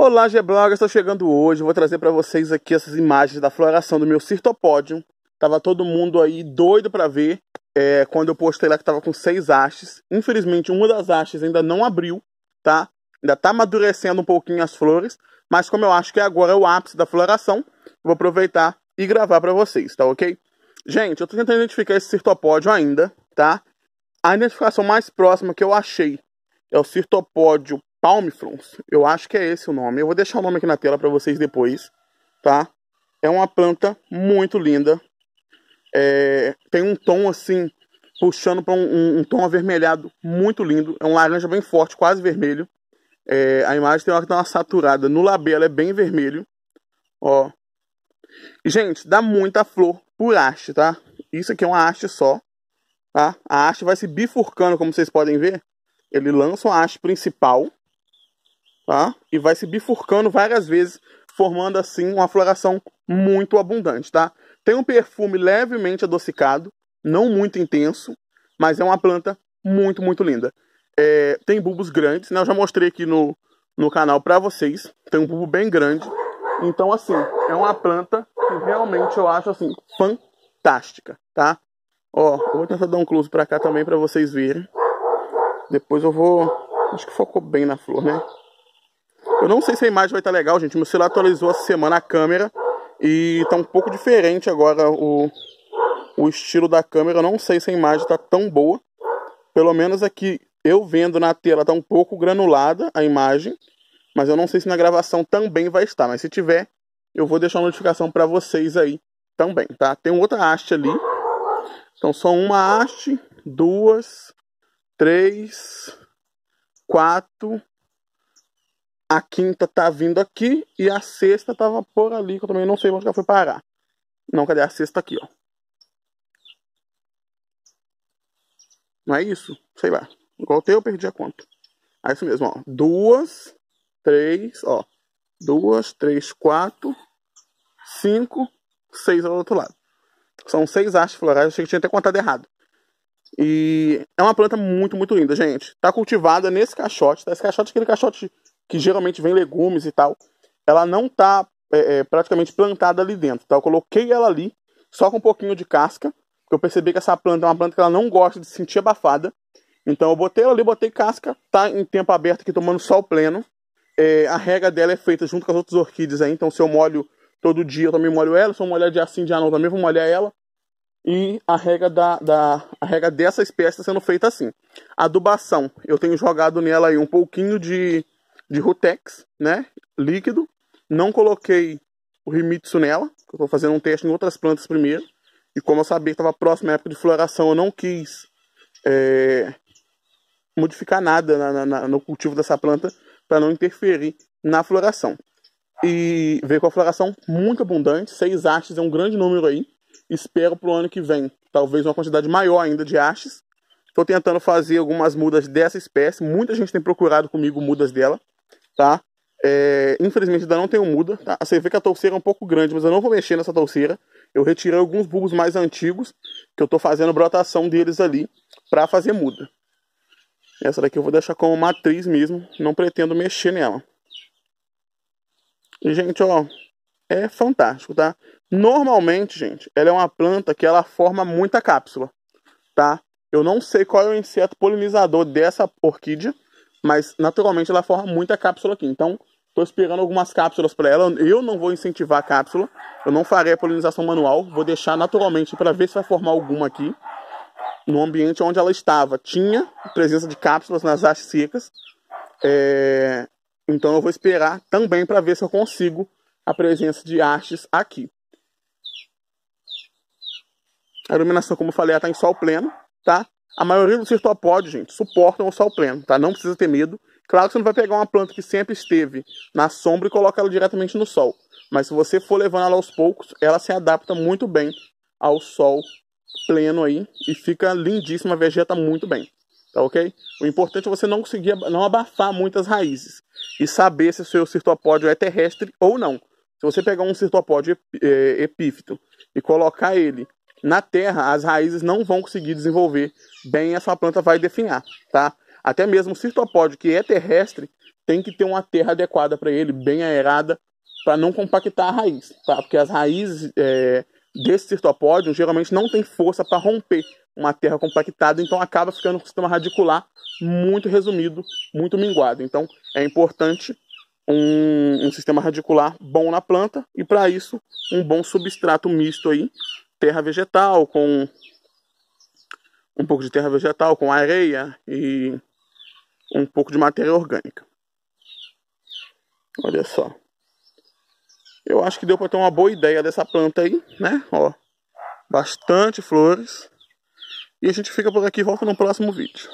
Olá, Geblog, estou chegando hoje. Vou trazer para vocês aqui essas imagens da floração do meu cirtopódio. Tava todo mundo aí doido para ver é, quando eu postei lá que tava com seis hastes. Infelizmente, uma das hastes ainda não abriu, tá? Ainda tá amadurecendo um pouquinho as flores, mas como eu acho que agora é o ápice da floração, vou aproveitar e gravar para vocês, tá ok? Gente, eu tô tentando identificar esse cirtopódio ainda, tá? A identificação mais próxima que eu achei é o cirtopódio palmifrons. Eu acho que é esse o nome. Eu vou deixar o nome aqui na tela para vocês depois, tá? É uma planta muito linda. É, tem um tom assim, puxando para um, um, um, tom avermelhado muito lindo. É um laranja bem forte, quase vermelho. É, a imagem tem uma, tem uma saturada no labelo, é bem vermelho. Ó. gente, dá muita flor por haste, tá? Isso aqui é uma haste só, tá? A haste vai se bifurcando, como vocês podem ver. Ele lança uma haste principal, tá? E vai se bifurcando várias vezes, formando assim uma floração muito abundante, tá? Tem um perfume levemente adocicado, não muito intenso, mas é uma planta muito, muito linda. É, tem bulbos grandes, né? Eu já mostrei aqui no, no canal para vocês. Tem um bulbo bem grande. Então, assim, é uma planta que realmente eu acho, assim, fantástica, tá? Ó, eu vou tentar dar um close pra cá também para vocês verem. Depois eu vou... Acho que focou bem na flor, né? Eu não sei se a imagem vai estar tá legal, gente. Meu celular atualizou essa semana a câmera e está um pouco diferente agora o, o estilo da câmera. Eu não sei se a imagem está tão boa. Pelo menos aqui eu vendo na tela está um pouco granulada a imagem, mas eu não sei se na gravação também vai estar. Mas se tiver, eu vou deixar uma notificação para vocês aí também, tá? Tem outra haste ali. Então só uma haste, duas, três, quatro, a quinta tá vindo aqui e a sexta tava por ali, que eu também não sei onde ela foi parar. Não, cadê a sexta aqui, ó? Não é isso? Sei lá. Voltei ou perdi a conta? É isso mesmo, ó. Duas, três, ó. Duas, três, quatro, cinco, seis ao outro lado. São seis hastes florais, achei que tinha até contado errado. E é uma planta muito, muito linda, gente. Tá cultivada nesse caixote, tá? Esse caixote é aquele caixote que geralmente vem legumes e tal, ela não está é, é, praticamente plantada ali dentro. então Eu coloquei ela ali, só com um pouquinho de casca, porque eu percebi que essa planta é uma planta que ela não gosta de se sentir abafada. Então eu botei ela ali, botei casca, está em tempo aberto aqui tomando sol pleno. É, a rega dela é feita junto com as outras orquídeas aí, então se eu molho todo dia eu também molho ela, se eu molhar de assim de anão também vou molhar ela. E a rega, da, da, a rega dessa espécie está sendo feita assim. A adubação, eu tenho jogado nela aí um pouquinho de de Rutex, né? Líquido. Não coloquei o Rimitsu nela. Eu estou fazendo um teste em outras plantas primeiro. E como eu sabia que estava próxima à época de floração, eu não quis é, modificar nada na, na, no cultivo dessa planta para não interferir na floração. E veio com a floração muito abundante, seis hastes é um grande número aí. Espero para o ano que vem, talvez uma quantidade maior ainda de hastes. Estou tentando fazer algumas mudas dessa espécie. Muita gente tem procurado comigo mudas dela tá? É, infelizmente ainda não tenho muda, tá? Você vê que a torceira é um pouco grande, mas eu não vou mexer nessa torceira. Eu retirei alguns bulbos mais antigos, que eu tô fazendo brotação deles ali, para fazer muda. Essa daqui eu vou deixar como matriz mesmo, não pretendo mexer nela. E, gente, ó, é fantástico, tá? Normalmente, gente, ela é uma planta que ela forma muita cápsula, tá? Eu não sei qual é o inseto polinizador dessa orquídea, mas naturalmente ela forma muita cápsula aqui. Então, estou esperando algumas cápsulas para ela. Eu não vou incentivar a cápsula, eu não farei a polinização manual, vou deixar naturalmente para ver se vai formar alguma aqui. No ambiente onde ela estava, tinha presença de cápsulas nas hastes secas. É... Então eu vou esperar também para ver se eu consigo a presença de hastes aqui. A iluminação, como eu falei, está em sol pleno, tá? A maioria dos cistopódios, gente, suportam o sol pleno, tá? Não precisa ter medo. Claro que você não vai pegar uma planta que sempre esteve na sombra e colocar ela diretamente no sol. Mas se você for levando ela aos poucos, ela se adapta muito bem ao sol pleno aí e fica lindíssima, vegeta muito bem. Tá ok? O importante é você não conseguir não abafar muitas raízes e saber se o seu cistopódio é terrestre ou não. Se você pegar um cistopódio é, epífito e colocar ele na terra as raízes não vão conseguir desenvolver bem, a sua planta vai definhar, tá? Até mesmo o cistopódio, que é terrestre, tem que ter uma terra adequada para ele, bem aerada, para não compactar a raiz, tá? porque as raízes é, desse cistopódio geralmente não tem força para romper uma terra compactada, então acaba ficando um sistema radicular muito resumido, muito minguado. Então é importante um, um sistema radicular bom na planta e para isso um bom substrato misto aí terra vegetal, com um pouco de terra vegetal, com areia e um pouco de matéria orgânica. Olha só. Eu acho que deu para ter uma boa ideia dessa planta aí, né? Ó, bastante flores. E a gente fica por aqui, volta no próximo vídeo.